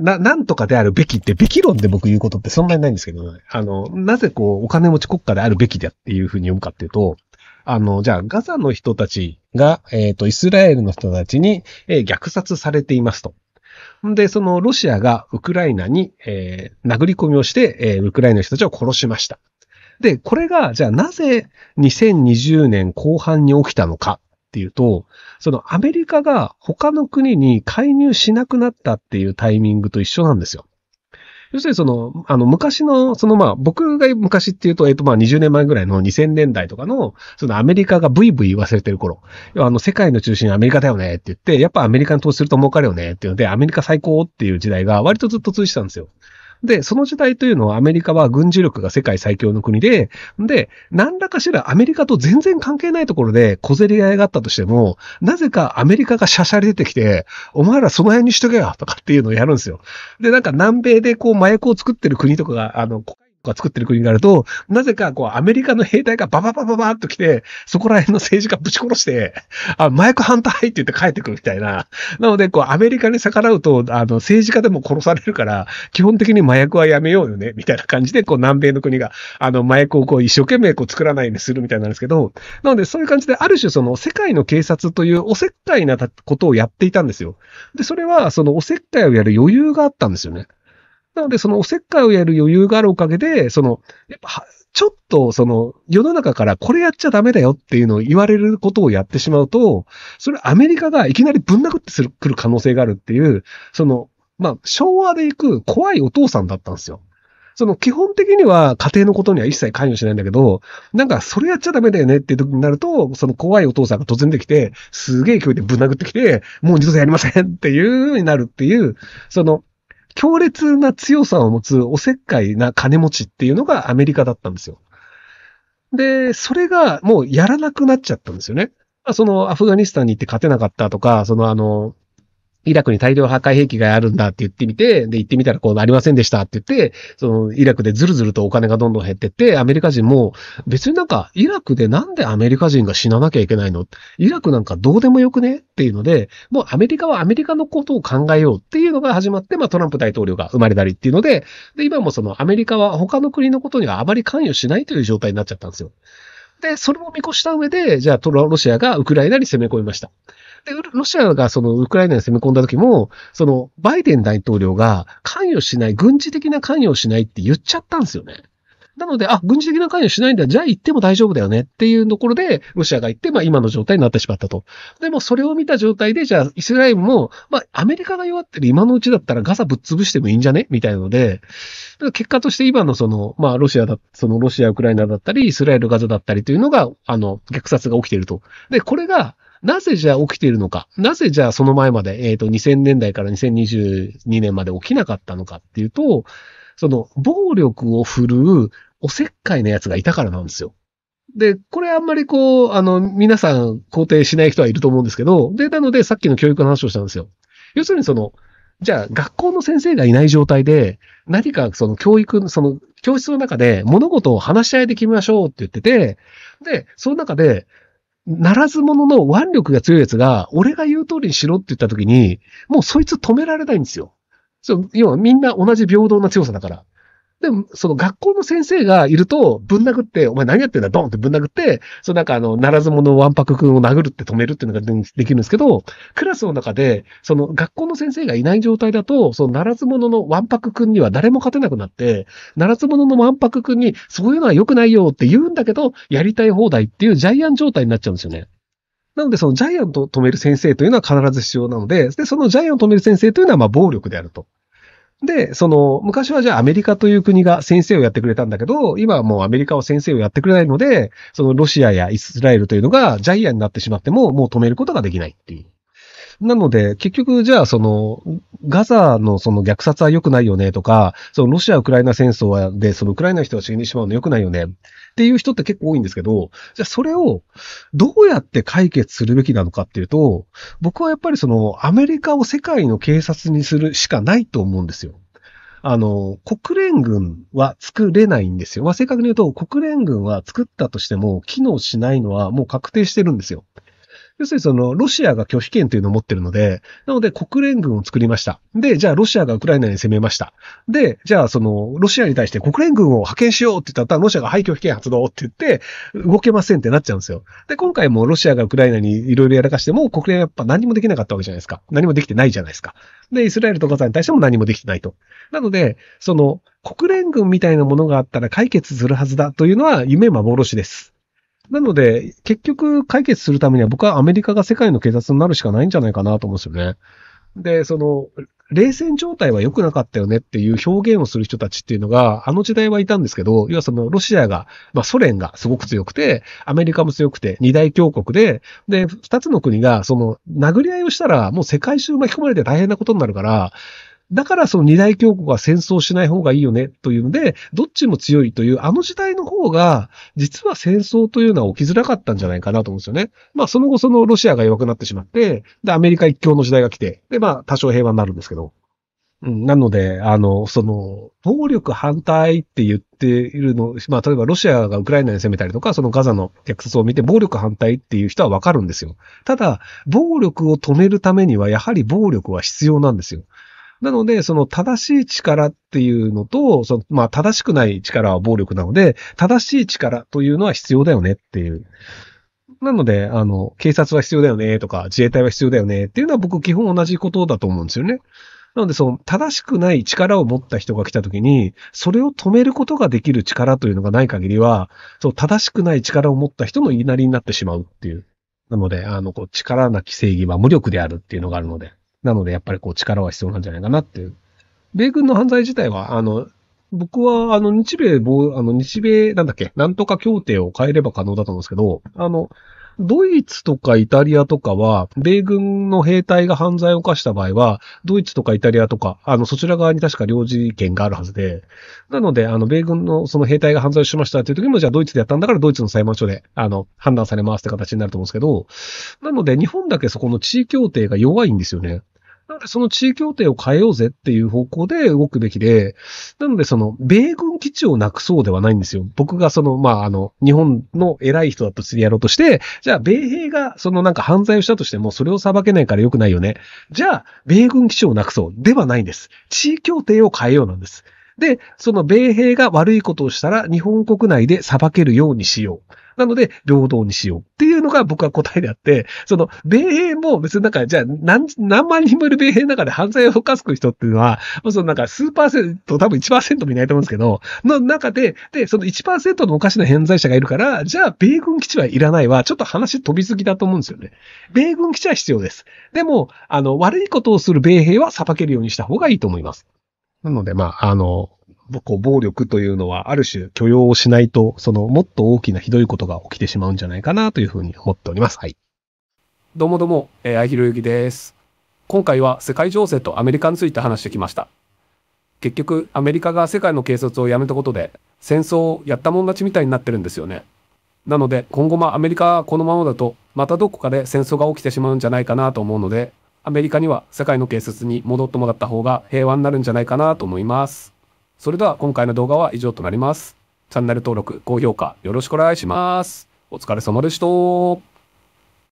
な、なんとかであるべきって、べき論で僕言うことってそんなにないんですけど、ね、あの、なぜこう、お金持ち国家であるべきだっていうふうに読むかっていうと、あの、じゃあ、ガザの人たちが、えっ、ー、と、イスラエルの人たちに、えー、虐殺されていますと。んで、その、ロシアがウクライナに、えー、殴り込みをして、えー、ウクライナの人たちを殺しました。で、これが、じゃあなぜ2020年後半に起きたのかっていうと、そのアメリカが他の国に介入しなくなったっていうタイミングと一緒なんですよ。要するにその、あの、昔の、そのまあ、僕が昔っていうと、えっとまあ、20年前ぐらいの2000年代とかの、そのアメリカがブイブイ言わせてる頃、あの、世界の中心アメリカだよねって言って、やっぱアメリカに投資すると儲かるよねっていうので、アメリカ最高っていう時代が割とずっと通じたんですよ。で、その時代というのはアメリカは軍事力が世界最強の国で、で、何らかしらアメリカと全然関係ないところで小競り合いがあったとしても、なぜかアメリカがシャシャリ出てきて、お前らその辺にしとけよとかっていうのをやるんですよ。で、なんか南米でこう麻薬を作ってる国とかが、あの、か作ってる国があると、なぜかこうアメリカの兵隊がバババババーっと来て、そこら辺の政治家ぶち殺して、あ、麻薬反対って言って帰ってくるみたいな。なので、こうアメリカに逆らうと、あの政治家でも殺されるから、基本的に麻薬はやめようよね、みたいな感じで、こう南米の国が、あの麻薬をこう一生懸命こう作らないようにするみたいなんですけど、なのでそういう感じで、ある種その世界の警察というおせっかいなことをやっていたんですよ。で、それはそのおせっかいをやる余裕があったんですよね。なので、そのおせっかいをやる余裕があるおかげで、その、やっぱ、ちょっと、その、世の中からこれやっちゃダメだよっていうのを言われることをやってしまうと、それアメリカがいきなりぶん殴ってする、来る可能性があるっていう、その、まあ、昭和で行く怖いお父さんだったんですよ。その基本的には家庭のことには一切関与しないんだけど、なんかそれやっちゃダメだよねっていう時になると、その怖いお父さんが突然できて、すげえ勢いでぶん殴ってきて、もう二度とやりませんっていう風になるっていう、その、強烈な強さを持つおせっかいな金持ちっていうのがアメリカだったんですよ。で、それがもうやらなくなっちゃったんですよね。そのアフガニスタンに行って勝てなかったとか、そのあの、イラクに大量破壊兵器があるんだって言ってみて、で、行ってみたらこうなりませんでしたって言って、その、イラクでずるずるとお金がどんどん減ってって、アメリカ人も、別になんか、イラクでなんでアメリカ人が死ななきゃいけないのイラクなんかどうでもよくねっていうので、もうアメリカはアメリカのことを考えようっていうのが始まって、まあトランプ大統領が生まれたりっていうので、で、今もそのアメリカは他の国のことにはあまり関与しないという状態になっちゃったんですよ。で、それも見越した上で、じゃあ、ロシアがウクライナに攻め込みました。で、ロシアがそのウクライナに攻め込んだ時も、そのバイデン大統領が関与しない、軍事的な関与しないって言っちゃったんですよね。なので、あ、軍事的な関与しないんだ。じゃあ行っても大丈夫だよねっていうところで、ロシアが行って、まあ今の状態になってしまったと。でもそれを見た状態で、じゃあイスラエルも、まあアメリカが弱ってる今のうちだったらガサぶっ潰してもいいんじゃねみたいなので、結果として今のその、まあロシアだ、そのロシア、ウクライナだったり、イスラエル、ガザだったりというのが、あの、虐殺が起きていると。で、これが、なぜじゃあ起きているのか。なぜじゃあその前まで、えっ、ー、と、2000年代から2022年まで起きなかったのかっていうと、その、暴力を振るうおせっかいな奴がいたからなんですよ。で、これあんまりこう、あの、皆さん肯定しない人はいると思うんですけど、で、なのでさっきの教育の話をしたんですよ。要するにその、じゃあ学校の先生がいない状態で、何かその教育、その教室の中で物事を話し合いで決めましょうって言ってて、で、その中で、ならず者の腕力が強い奴が、俺が言う通りにしろって言った時に、もうそいつ止められないんですよ。そう、要はみんな同じ平等な強さだから。でも、その学校の先生がいると、ぶん殴って、お前何やってんだ、ドンってぶん殴って、そのなんかあの、ならず者わんぱく君を殴るって止めるっていうのができるんですけど、クラスの中で、その学校の先生がいない状態だと、そのならず者のわんぱく君には誰も勝てなくなって、ならず者のわんぱく君に、そういうのは良くないよって言うんだけど、やりたい放題っていうジャイアン状態になっちゃうんですよね。なので、そのジャイアンと止める先生というのは必ず必要なので、で、そのジャイアンを止める先生というのは、まあ、暴力であると。で、その、昔はじゃあアメリカという国が先生をやってくれたんだけど、今はもうアメリカは先生をやってくれないので、そのロシアやイスラエルというのがジャイアンになってしまっても、もう止めることができないっていう。なので、結局、じゃあ、その、ガザのその虐殺は良くないよねとか、そのロシア・ウクライナ戦争で、そのウクライナの人が死んでしまうの良くないよねっていう人って結構多いんですけど、じゃあそれをどうやって解決するべきなのかっていうと、僕はやっぱりそのアメリカを世界の警察にするしかないと思うんですよ。あの、国連軍は作れないんですよ。まあ、正確に言うと、国連軍は作ったとしても機能しないのはもう確定してるんですよ。要するにその、ロシアが拒否権というのを持ってるので、なので国連軍を作りました。で、じゃあロシアがウクライナに攻めました。で、じゃあその、ロシアに対して国連軍を派遣しようって言ったら、ロシアが廃拒否権発動って言って、動けませんってなっちゃうんですよ。で、今回もロシアがウクライナにいろいろやらかしても、国連はやっぱ何もできなかったわけじゃないですか。何もできてないじゃないですか。で、イスラエルとさザに対しても何もできてないと。なので、その、国連軍みたいなものがあったら解決するはずだというのは夢幻です。なので、結局解決するためには僕はアメリカが世界の警察になるしかないんじゃないかなと思うんですよね。で、その、冷戦状態は良くなかったよねっていう表現をする人たちっていうのが、あの時代はいたんですけど、要はそのロシアが、まあソ連がすごく強くて、アメリカも強くて、二大強国で、で、二つの国がその殴り合いをしたらもう世界中巻き込まれて大変なことになるから、だからその二大強国は戦争しない方がいいよねというので、どっちも強いという、あの時代の方が、実は戦争というのは起きづらかったんじゃないかなと思うんですよね。まあその後そのロシアが弱くなってしまって、で、アメリカ一強の時代が来て、で、まあ多少平和になるんですけど。なので、あの、その、暴力反対って言っているの、まあ、例えばロシアがウクライナに攻めたりとか、そのガザの虐殺を見て暴力反対っていう人はわかるんですよ。ただ、暴力を止めるためには、やはり暴力は必要なんですよ。なので、その正しい力っていうのと、そのまあ正しくない力は暴力なので、正しい力というのは必要だよねっていう。なので、あの、警察は必要だよねとか、自衛隊は必要だよねっていうのは僕基本同じことだと思うんですよね。なので、その、正しくない力を持った人が来た時に、それを止めることができる力というのがない限りは、そう、正しくない力を持った人の言いなりになってしまうっていう。なので、あの、こう、力なき正義は無力であるっていうのがあるので。なので、やっぱりこう力は必要なんじゃないかなっていう。米軍の犯罪自体は、あの、僕は、あの、日米防、あの、日米、なんだっけ、なんとか協定を変えれば可能だと思うんですけど、あの、ドイツとかイタリアとかは、米軍の兵隊が犯罪を犯した場合は、ドイツとかイタリアとか、あの、そちら側に確か領事権があるはずで、なので、あの、米軍のその兵隊が犯罪をしましたっていう時も、じゃあドイツでやったんだからドイツの裁判所で、あの、判断されますって形になると思うんですけど、なので、日本だけそこの地位協定が弱いんですよね。その地位協定を変えようぜっていう方向で動くべきで、なのでその、米軍基地をなくそうではないんですよ。僕がその、まあ、あの、日本の偉い人だとしてやろうとして、じゃあ、米兵がそのなんか犯罪をしたとしても、それを裁けないから良くないよね。じゃあ、米軍基地をなくそう。ではないんです。地位協定を変えようなんです。で、その米兵が悪いことをしたら日本国内で裁けるようにしよう。なので、平等にしようっていうのが僕は答えであって、その、米兵も別になんか、じゃあ何、何万人もいる米兵の中で犯罪を犯す人っていうのは、もうそのなんか数パーセント、多分1%もいないと思うんですけど、の中で、で、その1%のおかしな偏在者がいるから、じゃあ、米軍基地はいらないは、ちょっと話飛びすぎだと思うんですよね。米軍基地は必要です。でも、あの、悪いことをする米兵は裁けるようにした方がいいと思います。なので、まあ、あの、こう暴力というのはある種許容をしないと、そのもっと大きなひどいことが起きてしまうんじゃないかなというふうに思っております。はい。どうもどうも、えー、あひろゆきです。今回は世界情勢とアメリカについて話してきました。結局、アメリカが世界の警察をやめたことで、戦争をやったもん勝ちみたいになってるんですよね。なので、今後もアメリカはこのままだと、またどこかで戦争が起きてしまうんじゃないかなと思うので、アメリカには世界の警察に戻ってもらった方が平和になるんじゃないかなと思います。それでは今回の動画は以上となります。チャンネル登録、高評価よろしくお願いします。お疲れ様でした。